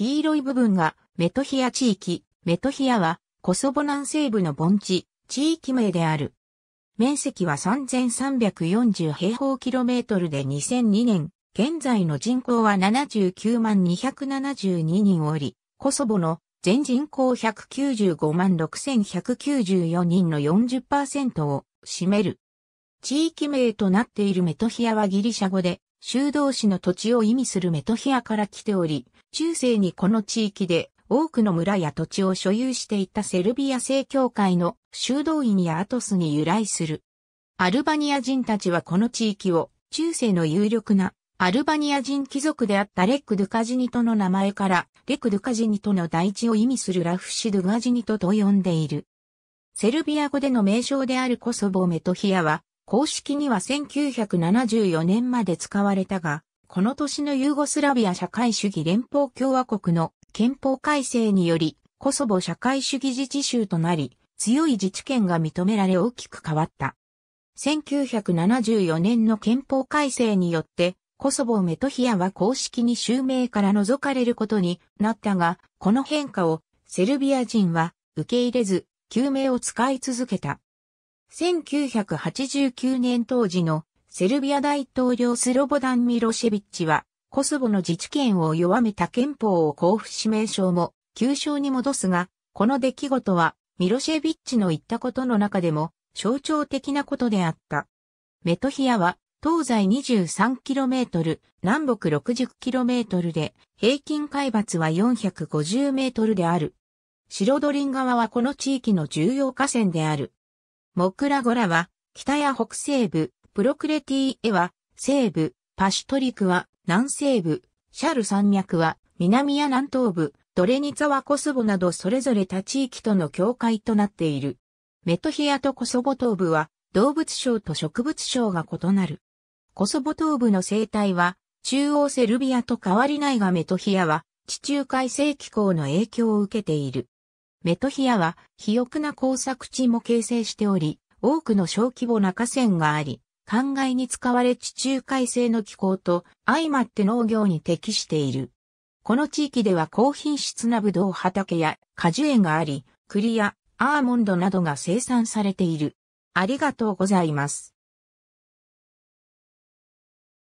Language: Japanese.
黄色い部分がメトヒア地域、メトヒアはコソボ南西部の盆地、地域名である。面積は3340平方キロメートルで2002年、現在の人口は79万272人おり、コソボの全人口195万6194人の40%を占める。地域名となっているメトヒアはギリシャ語で修道士の土地を意味するメトヒアから来ており、中世にこの地域で多くの村や土地を所有していたセルビア正教会の修道院やアトスに由来する。アルバニア人たちはこの地域を中世の有力なアルバニア人貴族であったレック・ドゥカジニトの名前からレク・ドゥカジニトの大地を意味するラフシ・ドゥガジニトと呼んでいる。セルビア語での名称であるコソボ・メトヒアは公式には1974年まで使われたが、この年のユーゴスラビア社会主義連邦共和国の憲法改正により、コソボ社会主義自治州となり、強い自治権が認められ大きく変わった。1974年の憲法改正によって、コソボメトヒアは公式に襲名から除かれることになったが、この変化をセルビア人は受け入れず、救命を使い続けた。1989年当時のセルビア大統領スロボダン・ミロシェビッチは、コスボの自治権を弱めた憲法を交付指名称も、旧称に戻すが、この出来事は、ミロシェビッチの言ったことの中でも、象徴的なことであった。メトヒアは、東西 23km、南北 60km で、平均海抜は 450m である。白ドリン川はこの地域の重要河川である。モクラゴラは、北や北西部、プロクレティエは、西部、パシュトリクは、南西部、シャル山脈は、南や南東部、ドレニツァワコスボなどそれぞれ他地域との境界となっている。メトヒアとコソボ東部は、動物省と植物省が異なる。コソボ東部の生態は、中央セルビアと変わりないがメトヒアは、地中海性気候の影響を受けている。メトヒアは肥沃な耕作地も形成しており、多くの小規模な河川があり、灌漑に使われ地中海性の気候と相まって農業に適している。この地域では高品質なブドウ畑や果樹園があり、栗やアーモンドなどが生産されている。ありがとうございます。